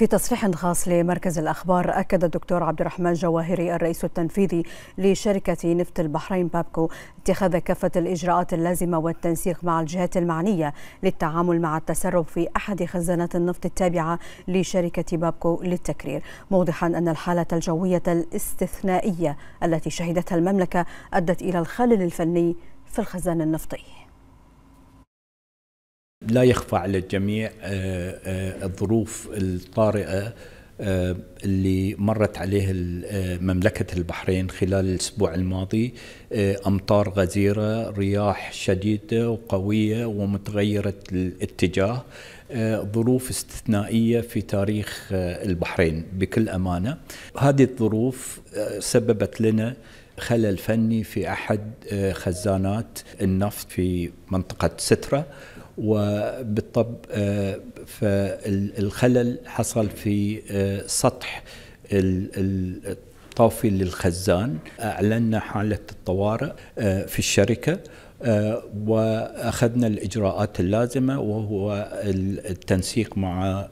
في تصريح خاص لمركز الأخبار أكد الدكتور عبد الرحمن جواهري الرئيس التنفيذي لشركة نفط البحرين بابكو اتخاذ كافة الإجراءات اللازمة والتنسيق مع الجهات المعنية للتعامل مع التسرب في أحد خزانات النفط التابعة لشركة بابكو للتكرير موضحا أن الحالة الجوية الاستثنائية التي شهدتها المملكة أدت إلى الخلل الفني في الخزان النفطي لا يخفى على الجميع آه، آه، الظروف الطارئه آه، اللي مرت عليه مملكة البحرين خلال الأسبوع الماضي أمطار غزيرة رياح شديدة وقوية ومتغيرة الاتجاه ظروف استثنائية في تاريخ البحرين بكل أمانة هذه الظروف سببت لنا خلل فني في احد آه، خزانات النفط في منطقه ستره وبالطب آه، فالخلل حصل في آه، سطح الطافي للخزان اعلنا حاله الطوارئ في الشركه آه، واخذنا الاجراءات اللازمه وهو التنسيق مع آه،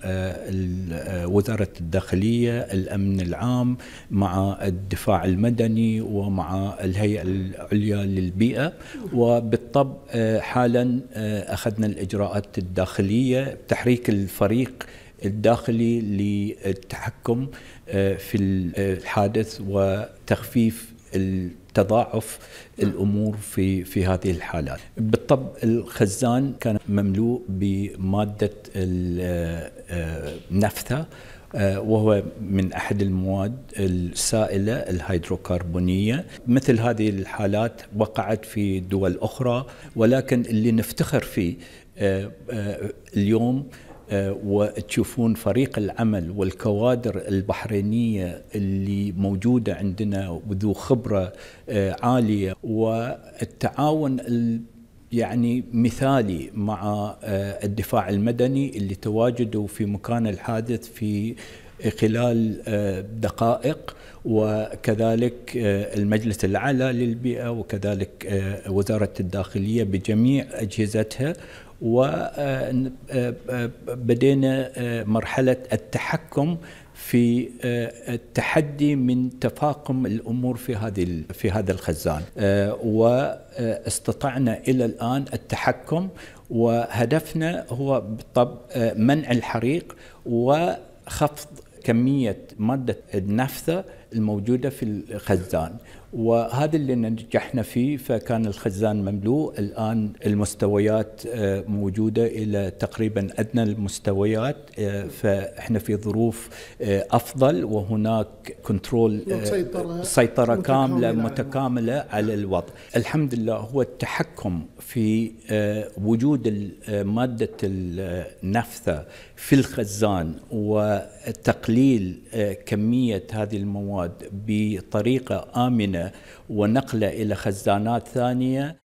آه، وزاره الداخليه، الامن العام، مع الدفاع المدني ومع الهيئه العليا للبيئه وبالطبع حالا اخذنا الاجراءات الداخليه بتحريك الفريق الداخلي للتحكم في الحادث وتخفيف تضاعف الامور في في هذه الحالات. بالطبع الخزان كان مملوء بماده النفثه آه، آه، وهو من احد المواد السائله الهيدروكربونيه مثل هذه الحالات وقعت في دول اخرى ولكن اللي نفتخر فيه آه، اليوم آه، وتشوفون فريق العمل والكوادر البحرينية اللي موجودة عندنا وذو خبرة آه، عالية والتعاون يعني مثالي مع آه، الدفاع المدني اللي تواجدوا في مكان الحادث في خلال آه، دقائق وكذلك آه، المجلس الاعلى للبيئه وكذلك آه، وزاره الداخليه بجميع اجهزتها وبدينا مرحله التحكم في التحدي من تفاقم الامور في هذه في هذا الخزان واستطعنا الى الان التحكم وهدفنا هو منع الحريق وخفض كمية مادة النفثة الموجودة في الخزان وهذا اللي نجحنا فيه فكان الخزان مملوء الآن المستويات آه، موجودة إلى تقريبا أدنى المستويات آه، فإحنا في ظروف آه، أفضل وهناك كنترول سيطرة كاملة متكاملة على الوضع الحمد لله هو التحكم في وجود مادة النفثة في الخزان وتقليل كمية هذه المواد المواد بطريقة آمنة ونقله إلى خزانات ثانية